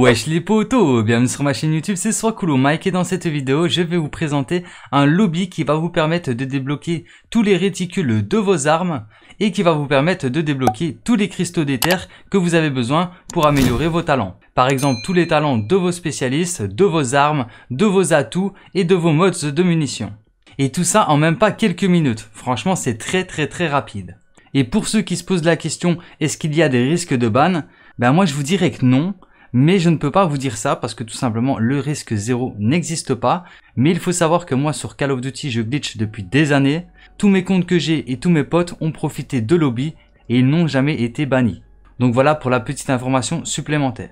Wesh les potos, bienvenue sur ma chaîne YouTube, c'est Swakulo Mike et dans cette vidéo je vais vous présenter un lobby qui va vous permettre de débloquer tous les réticules de vos armes et qui va vous permettre de débloquer tous les cristaux d'éther que vous avez besoin pour améliorer vos talents. Par exemple tous les talents de vos spécialistes, de vos armes, de vos atouts et de vos modes de munitions. Et tout ça en même pas quelques minutes, franchement c'est très très très rapide. Et pour ceux qui se posent la question est-ce qu'il y a des risques de ban Ben moi je vous dirais que non, mais je ne peux pas vous dire ça parce que tout simplement le risque zéro n'existe pas. Mais il faut savoir que moi sur Call of Duty je glitch depuis des années. Tous mes comptes que j'ai et tous mes potes ont profité de lobby et ils n'ont jamais été bannis. Donc voilà pour la petite information supplémentaire.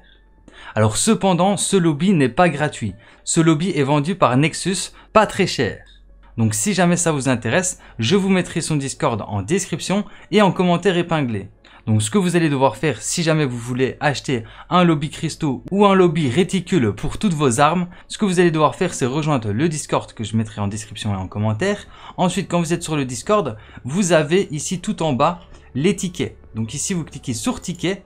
Alors cependant, ce lobby n'est pas gratuit. Ce lobby est vendu par Nexus, pas très cher. Donc si jamais ça vous intéresse, je vous mettrai son Discord en description et en commentaire épinglé. Donc ce que vous allez devoir faire si jamais vous voulez acheter un lobby cristaux ou un lobby réticule pour toutes vos armes, ce que vous allez devoir faire c'est rejoindre le Discord que je mettrai en description et en commentaire. Ensuite quand vous êtes sur le Discord, vous avez ici tout en bas les tickets. Donc ici vous cliquez sur ticket,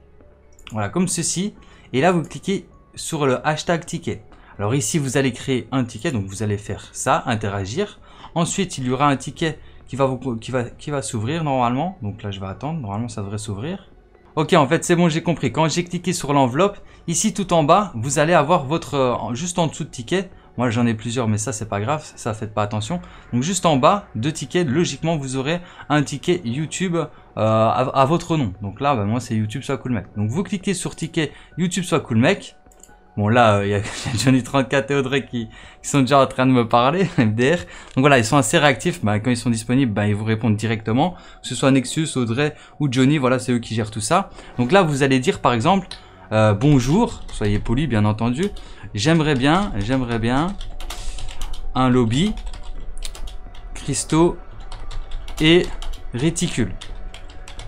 voilà comme ceci, et là vous cliquez sur le hashtag ticket. Alors ici vous allez créer un ticket, donc vous allez faire ça, interagir. Ensuite il y aura un ticket qui va, qui va, s'ouvrir normalement. Donc là, je vais attendre. Normalement, ça devrait s'ouvrir. Ok, en fait, c'est bon, j'ai compris. Quand j'ai cliqué sur l'enveloppe, ici tout en bas, vous allez avoir votre... Euh, juste en dessous de ticket. Moi, j'en ai plusieurs, mais ça, c'est pas grave. Ça, faites pas attention. Donc, juste en bas, deux tickets. Logiquement, vous aurez un ticket YouTube euh, à, votre nom. Donc là, bah, moi, c'est YouTube Soit Cool Mec. Donc, vous cliquez sur ticket YouTube Soit Cool Mec. Bon là, euh, il y, a Johnny 34 et Audrey qui, sont déjà en train de me parler, MDR. Donc voilà, ils sont assez réactifs. Bah, quand ils sont disponibles, bah, ils vous répondent directement. Que ce soit Nexus, Audrey ou Johnny, voilà, c'est eux qui gèrent tout ça. Donc là, vous allez dire par exemple, euh, bonjour, soyez poli bien entendu. J'aimerais bien, j'aimerais bien un lobby, cristaux et Réticule.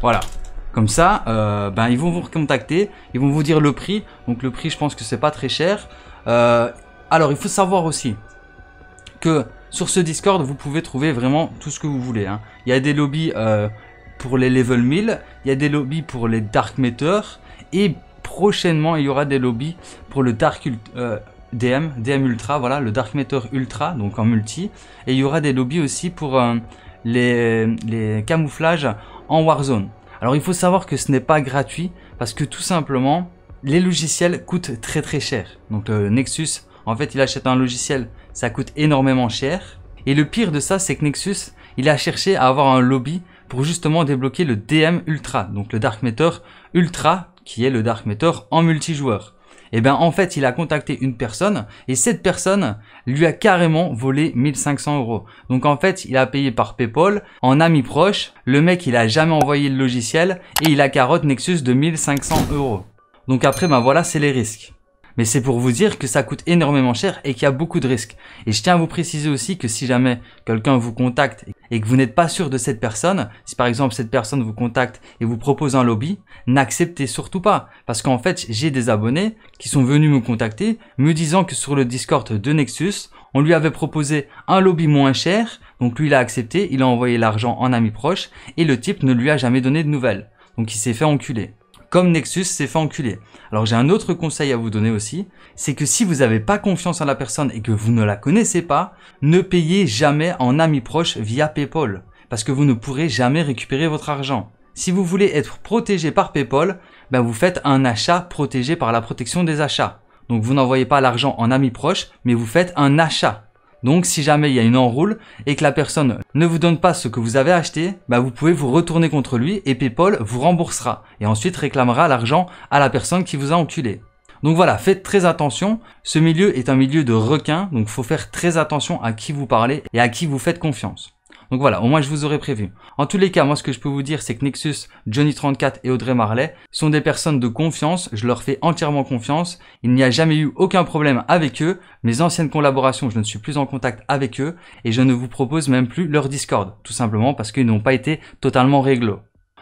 Voilà, comme ça, euh, ben, ils vont vous recontacter, ils vont vous dire le prix. Donc le prix, je pense que c'est pas très cher. Euh, alors, il faut savoir aussi que sur ce Discord, vous pouvez trouver vraiment tout ce que vous voulez. Hein. Il y a des lobbies euh, pour les level 1000, il y a des lobbies pour les Dark Matter, et prochainement, il y aura des lobbies pour le Dark Ultra. DM, DM Ultra, voilà, le Dark Matter Ultra, donc en multi. Et il y aura des lobbies aussi pour les, les, camouflages en Warzone. Alors il faut savoir que ce n'est pas gratuit parce que tout simplement les logiciels coûtent très très cher. Donc euh, Nexus, en fait il achète un logiciel, ça coûte énormément cher. Et le pire de ça c'est que Nexus, il a cherché à avoir un lobby pour justement débloquer le DM Ultra, donc le Dark Matter Ultra qui est le Dark Matter en multijoueur et eh ben en fait il a contacté une personne et cette personne lui a carrément volé 1500 euros. Donc en fait il a payé par PayPal en ami proche. Le mec il a jamais envoyé le logiciel et il a carotte Nexus de 1500 euros. Donc après ben voilà c'est les risques. Mais c'est pour vous dire que ça coûte énormément cher et qu'il y a beaucoup de risques. Et je tiens à vous préciser aussi que si jamais quelqu'un vous contacte et que vous n'êtes pas sûr de cette personne, si par exemple cette personne vous contacte et vous propose un lobby, n'acceptez surtout pas. Parce qu'en fait, j'ai des abonnés qui sont venus me contacter me disant que sur le Discord de Nexus, on lui avait proposé un lobby moins cher, donc lui il a accepté, il a envoyé l'argent en ami proche, et le type ne lui a jamais donné de nouvelles. Donc il s'est fait enculer comme Nexus s'est fait enculer. Alors j'ai un autre conseil à vous donner aussi, c'est que si vous n'avez pas confiance en la personne et que vous ne la connaissez pas, ne payez jamais en ami proche via Paypal, parce que vous ne pourrez jamais récupérer votre argent. Si vous voulez être protégé par Paypal, ben, vous faites un achat protégé par la protection des achats. Donc vous n'envoyez pas l'argent en ami proche, mais vous faites un achat donc si jamais il y a une enroule et que la personne ne vous donne pas ce que vous avez acheté, bah, vous pouvez vous retourner contre lui et PayPal vous remboursera et ensuite réclamera l'argent à la personne qui vous a enculé. Donc voilà, faites très attention. Ce milieu est un milieu de requins, donc faut faire très attention à qui vous parlez et à qui vous faites confiance. Donc voilà, au moins je vous aurais prévu. En tous les cas, moi ce que je peux vous dire, c'est que Nexus, Johnny34 et Audrey Marley sont des personnes de confiance, je leur fais entièrement confiance, il n'y a jamais eu aucun problème avec eux, mes anciennes collaborations, je ne suis plus en contact avec eux, et je ne vous propose même plus leur Discord, tout simplement parce qu'ils n'ont pas été totalement réglo.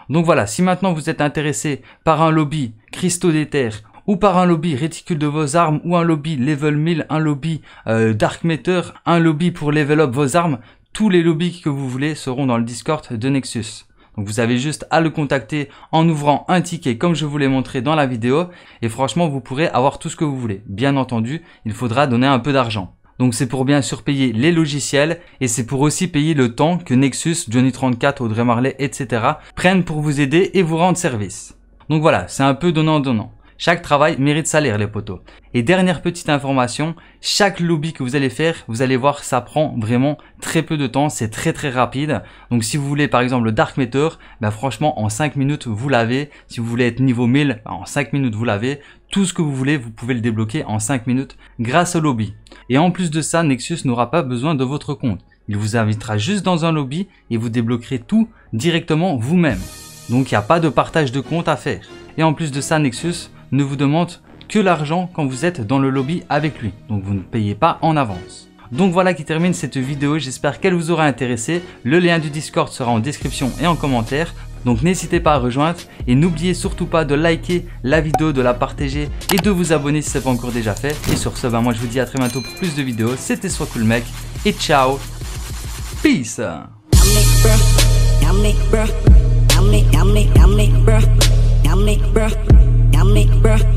Donc voilà, si maintenant vous êtes intéressé par un lobby cristaux d'éther ou par un lobby réticule de vos armes, ou un lobby level 1000, un lobby euh, dark Matter, un lobby pour level up vos armes, tous les lobbies que vous voulez seront dans le Discord de Nexus. Donc vous avez juste à le contacter en ouvrant un ticket comme je vous l'ai montré dans la vidéo et franchement vous pourrez avoir tout ce que vous voulez. Bien entendu, il faudra donner un peu d'argent. Donc c'est pour bien surpayer les logiciels et c'est pour aussi payer le temps que Nexus, Johnny34, Audrey Marley, etc. prennent pour vous aider et vous rendre service. Donc voilà, c'est un peu donnant-donnant. Chaque travail mérite salaire les potos. Et dernière petite information, chaque lobby que vous allez faire, vous allez voir, ça prend vraiment très peu de temps, c'est très très rapide. Donc si vous voulez par exemple le Dark Meter, ben bah, franchement en 5 minutes vous l'avez. Si vous voulez être niveau 1000, bah, en 5 minutes vous l'avez. Tout ce que vous voulez, vous pouvez le débloquer en 5 minutes grâce au lobby. Et en plus de ça, Nexus n'aura pas besoin de votre compte. Il vous invitera juste dans un lobby et vous débloquerez tout directement vous-même. Donc il n'y a pas de partage de compte à faire. Et en plus de ça, Nexus ne vous demande que l'argent quand vous êtes dans le lobby avec lui, donc vous ne payez pas en avance. Donc voilà qui termine cette vidéo, j'espère qu'elle vous aura intéressé, le lien du Discord sera en description et en commentaire, donc n'hésitez pas à rejoindre et n'oubliez surtout pas de liker la vidéo, de la partager et de vous abonner si ce n'est pas encore déjà fait. Et sur ce, moi je vous dis à très bientôt pour plus de vidéos, c'était Soit Cool Mec et ciao, peace on me, bruh.